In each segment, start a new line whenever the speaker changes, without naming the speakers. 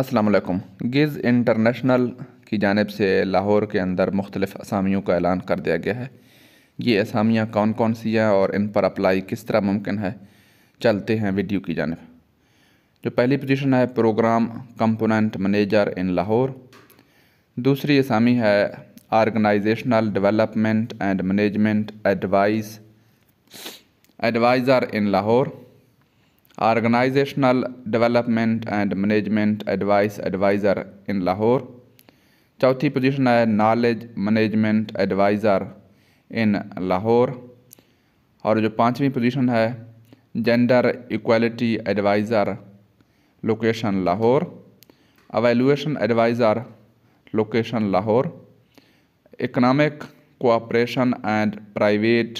Aslam गिज़ international की जानब से लाहौर के अंदर मुख्तलिफ़ असामियों का ऐलान कर दिया गया है ये असामियाँ कौन कौन सी हैं और इन पर अप्लाई किस तरह मुमकिन है चलते हैं वीडियो की जानब जो पहली पोजिशन है programme component manager in Lahore दूसरी असामी है organisational development and management advice advisor in Lahore organisational development and management advice advisor in Lahore चौथी पोजीशन है knowledge management advisor in Lahore और जो पांचवी पोजीशन है gender equality advisor location Lahore evaluation advisor location Lahore economic cooperation and private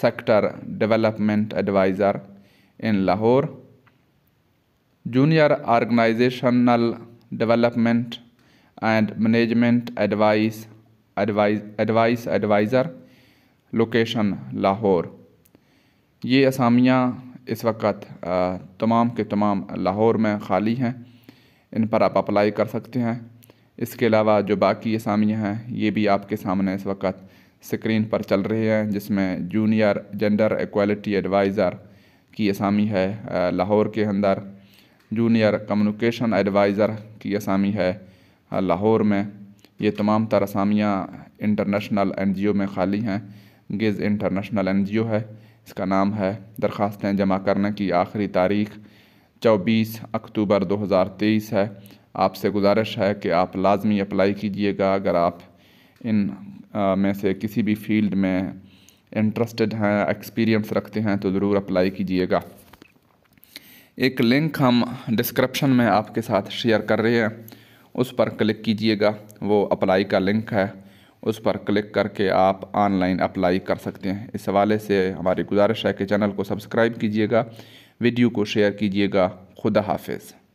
sector development advisor in Lahore. Junior Organizational Development and Management Advice, Advice, Advice Advisor location Lahore ये असामियाँ इस वक्त तमाम के तमाम लाहौर में खाली हैं इन पर आप अप्लाई कर सकते हैं इसके अलावा जो बाकी असामियाँ हैं ये भी आपके सामने इस वक्त स्क्रीन पर चल रही हैं जिसमें जूनियर जेंडर एक्वालिटी एडवाइज़र की असामी है लाहौर के अंदर जूनियर कम्युनिकेशन एडवाइज़र की असामी है लाहौर में ये तमाम तर असामियाँ इंटरनेशनल एनजीओ में खाली हैं गिज़ इंटरनेशनल एनजीओ है इसका नाम है दरख्वास्तें जमा करने की आखिरी तारीख 24 अक्टूबर 2023 है आपसे गुजारिश है कि आप लाजमी अप्लाई कीजिएगा अगर आप इन आ, में से किसी भी फील्ड में इंटरेस्टेड हैं एक्सपीरियंस रखते हैं तो ज़रूर अप्लाई कीजिएगा एक लिंक हम डिस्क्रिप्शन में आपके साथ शेयर कर रहे हैं उस पर क्लिक कीजिएगा वो अप्लाई का लिंक है उस पर क्लिक करके आप ऑनलाइन अप्लाई कर सकते हैं इस हवाले से हमारी गुजारिश है कि चैनल को सब्सक्राइब कीजिएगा वीडियो को शेयर कीजिएगा खुदा हाफिज़